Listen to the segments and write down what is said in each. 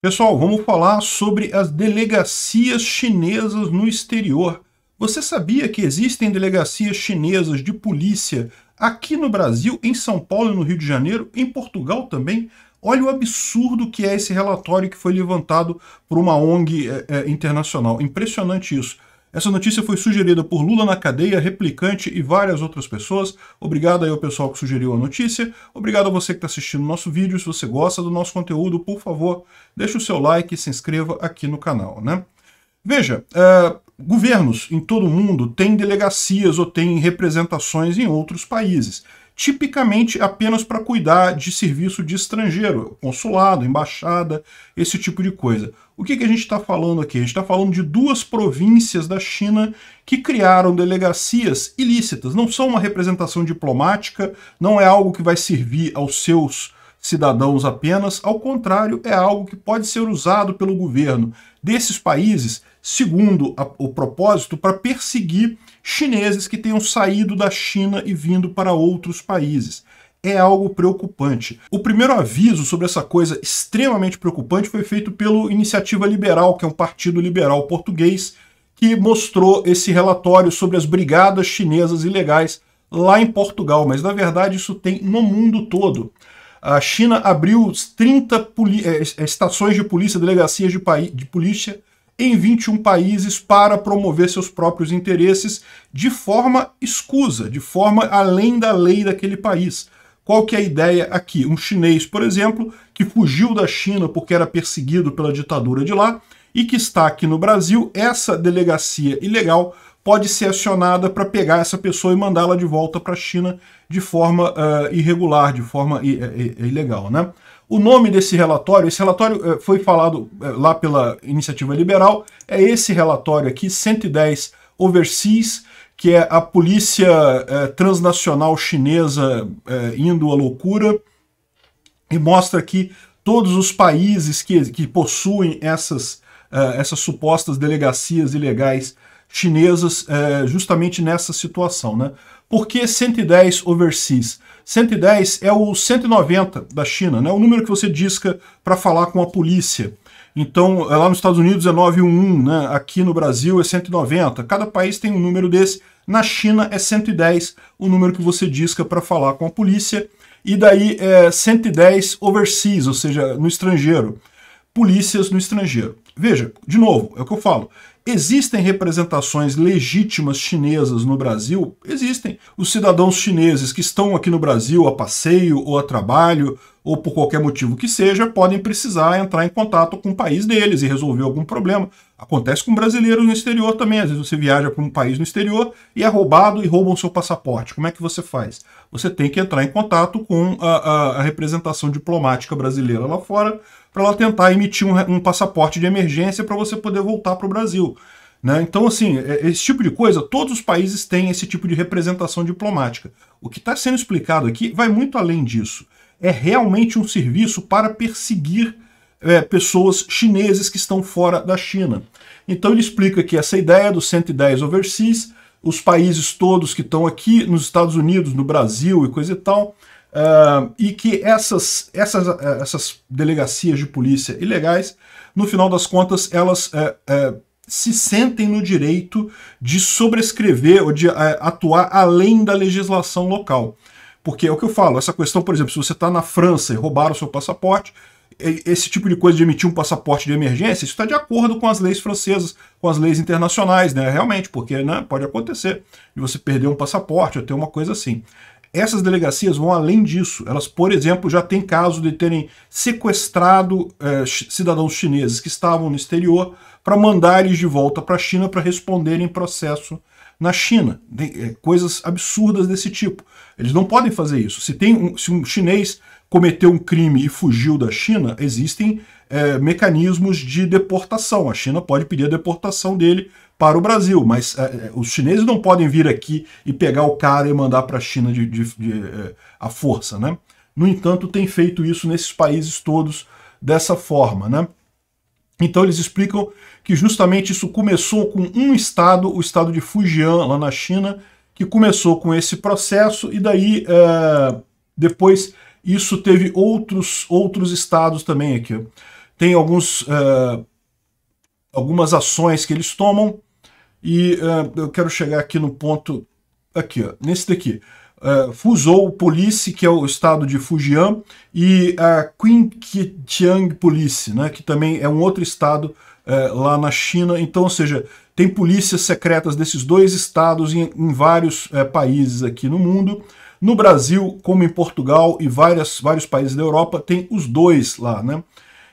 Pessoal, vamos falar sobre as delegacias chinesas no exterior. Você sabia que existem delegacias chinesas de polícia aqui no Brasil, em São Paulo e no Rio de Janeiro, em Portugal também? Olha o absurdo que é esse relatório que foi levantado por uma ONG é, é, internacional. Impressionante isso. Essa notícia foi sugerida por Lula na cadeia, replicante e várias outras pessoas. Obrigado aí ao pessoal que sugeriu a notícia. Obrigado a você que está assistindo o nosso vídeo. Se você gosta do nosso conteúdo, por favor, deixe o seu like e se inscreva aqui no canal. Né? Veja, uh, governos em todo o mundo têm delegacias ou têm representações em outros países tipicamente apenas para cuidar de serviço de estrangeiro, consulado, embaixada, esse tipo de coisa. O que, que a gente está falando aqui? A gente está falando de duas províncias da China que criaram delegacias ilícitas. Não são uma representação diplomática, não é algo que vai servir aos seus cidadãos apenas, ao contrário, é algo que pode ser usado pelo governo desses países, segundo a, o propósito, para perseguir chineses que tenham saído da China e vindo para outros países é algo preocupante. O primeiro aviso sobre essa coisa extremamente preocupante foi feito pelo Iniciativa Liberal, que é um partido liberal português, que mostrou esse relatório sobre as brigadas chinesas ilegais lá em Portugal, mas na verdade isso tem no mundo todo. A China abriu 30 é, é, estações de polícia, delegacias de, de polícia em 21 países para promover seus próprios interesses de forma escusa, de forma além da lei daquele país. Qual que é a ideia aqui? Um chinês, por exemplo, que fugiu da China porque era perseguido pela ditadura de lá e que está aqui no Brasil, essa delegacia ilegal pode ser acionada para pegar essa pessoa e mandá-la de volta para a China de forma uh, irregular, de forma eh, eh, ilegal. Né? O nome desse relatório, esse relatório uh, foi falado uh, lá pela Iniciativa Liberal, é esse relatório aqui, 110 Overseas, que é a polícia transnacional chinesa indo à loucura, e mostra aqui todos os países que, que possuem essas, essas supostas delegacias ilegais chinesas é, justamente nessa situação. Né? Por que 110 overseas? 110 é o 190 da China, né? o número que você disca para falar com a polícia. Então, é lá nos Estados Unidos é 911, né? aqui no Brasil é 190. Cada país tem um número desse. Na China é 110, o número que você disca para falar com a polícia. E daí é 110 overseas, ou seja, no estrangeiro. Polícias no estrangeiro. Veja, de novo, é o que eu falo. Existem representações legítimas chinesas no Brasil? Existem. Os cidadãos chineses que estão aqui no Brasil a passeio ou a trabalho, ou por qualquer motivo que seja, podem precisar entrar em contato com o país deles e resolver algum problema. Acontece com brasileiros no exterior também. Às vezes você viaja para um país no exterior e é roubado e roubam seu passaporte. Como é que você faz? Você tem que entrar em contato com a, a, a representação diplomática brasileira lá fora para ela tentar emitir um, um passaporte de emergência para você poder voltar para o Brasil. Né? Então, assim, é, esse tipo de coisa, todos os países têm esse tipo de representação diplomática. O que está sendo explicado aqui vai muito além disso. É realmente um serviço para perseguir é, pessoas chineses que estão fora da China. Então ele explica aqui essa ideia do 110 overseas, os países todos que estão aqui, nos Estados Unidos, no Brasil e coisa e tal, Uh, e que essas, essas, eh, essas delegacias de polícia ilegais, no final das contas, elas uh, uh, se sentem no direito de sobrescrever ou de atuar além da legislação local. Porque é o que eu falo, essa questão, por exemplo, se você está na França e roubaram o seu passaporte, esse tipo de coisa de emitir um passaporte de emergência, isso está de acordo com as leis francesas, com as leis internacionais, né? Realmente, porque né, pode acontecer de você perder um passaporte ou ter uma coisa assim. Essas delegacias vão além disso. Elas, por exemplo, já têm caso de terem sequestrado eh, cidadãos chineses que estavam no exterior para mandar eles de volta para a China para responderem processo na China. É, coisas absurdas desse tipo. Eles não podem fazer isso. Se, tem um, se um chinês cometeu um crime e fugiu da China, existem é, mecanismos de deportação. A China pode pedir a deportação dele para o Brasil, mas é, é os chineses não podem vir aqui e pegar o cara e mandar para a China de, de, de é, a força. Né? No entanto, tem feito isso nesses países todos dessa forma. Né? Então eles explicam que justamente isso começou com um estado, o estado de Fujian, lá na China, que começou com esse processo, e daí é, depois isso teve outros, outros estados também aqui. Tem alguns, é, algumas ações que eles tomam, e é, eu quero chegar aqui no ponto, aqui, ó, nesse daqui uh, fusou Police, que é o estado de Fujian, e a Qingqiang Police, né, que também é um outro estado é, lá na China. Então, ou seja, tem polícias secretas desses dois estados em, em vários é, países aqui no mundo. No Brasil, como em Portugal e várias, vários países da Europa, tem os dois lá, né?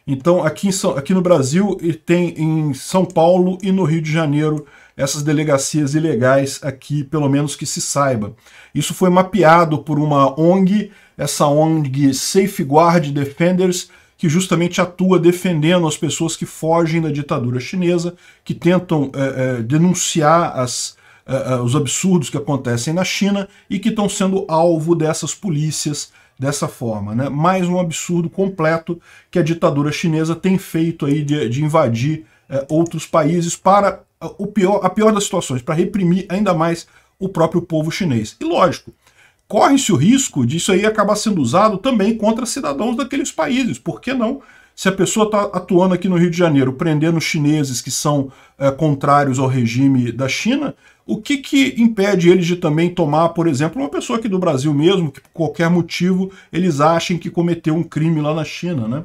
Então, aqui, em São, aqui no Brasil, e tem em São Paulo e no Rio de Janeiro, essas delegacias ilegais aqui, pelo menos que se saiba. Isso foi mapeado por uma ONG, essa ONG Safeguard Defenders, que justamente atua defendendo as pessoas que fogem da ditadura chinesa, que tentam é, é, denunciar as, é, os absurdos que acontecem na China e que estão sendo alvo dessas polícias dessa forma. Né? Mais um absurdo completo que a ditadura chinesa tem feito aí de, de invadir é, outros países para é, o pior, a pior das situações, para reprimir ainda mais o próprio povo chinês. E lógico, corre-se o risco disso aí acabar sendo usado também contra cidadãos daqueles países. Por que não? Se a pessoa está atuando aqui no Rio de Janeiro, prendendo chineses que são é, contrários ao regime da China, o que, que impede eles de também tomar, por exemplo, uma pessoa aqui do Brasil mesmo, que por qualquer motivo eles achem que cometeu um crime lá na China, né?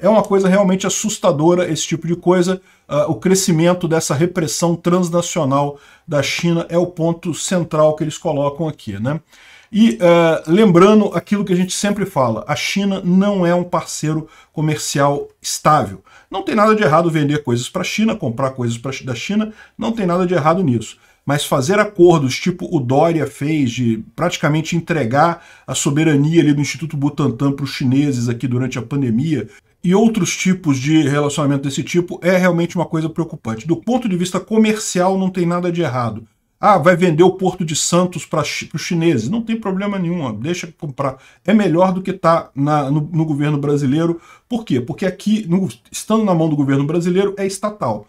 É uma coisa realmente assustadora esse tipo de coisa. Uh, o crescimento dessa repressão transnacional da China é o ponto central que eles colocam aqui. Né? E uh, lembrando aquilo que a gente sempre fala, a China não é um parceiro comercial estável. Não tem nada de errado vender coisas para a China, comprar coisas pra, da China, não tem nada de errado nisso. Mas fazer acordos tipo o Dória fez, de praticamente entregar a soberania ali do Instituto Butantan para os chineses aqui durante a pandemia, e outros tipos de relacionamento desse tipo é realmente uma coisa preocupante. Do ponto de vista comercial, não tem nada de errado. Ah, vai vender o Porto de Santos para os chineses. Não tem problema nenhum, deixa comprar. É melhor do que tá estar no, no, governo brasileiro. Por quê? Porque aqui, no, estando na mão do governo brasileiro, é estatal.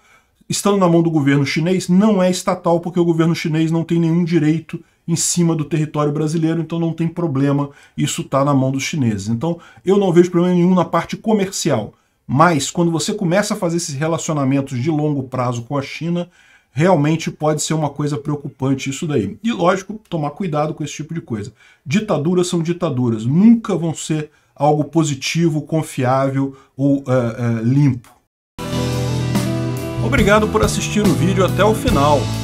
Estando na mão do governo chinês, não é estatal, porque o governo chinês não tem nenhum direito em cima do território brasileiro, então não tem problema, isso está na mão dos chineses. Então eu não vejo problema nenhum na parte comercial, mas quando você começa a fazer esses relacionamentos de longo prazo com a China, realmente pode ser uma coisa preocupante isso daí. E lógico, tomar cuidado com esse tipo de coisa. Ditaduras são ditaduras, nunca vão ser algo positivo, confiável ou uh, uh, limpo. Obrigado por assistir o vídeo até o final.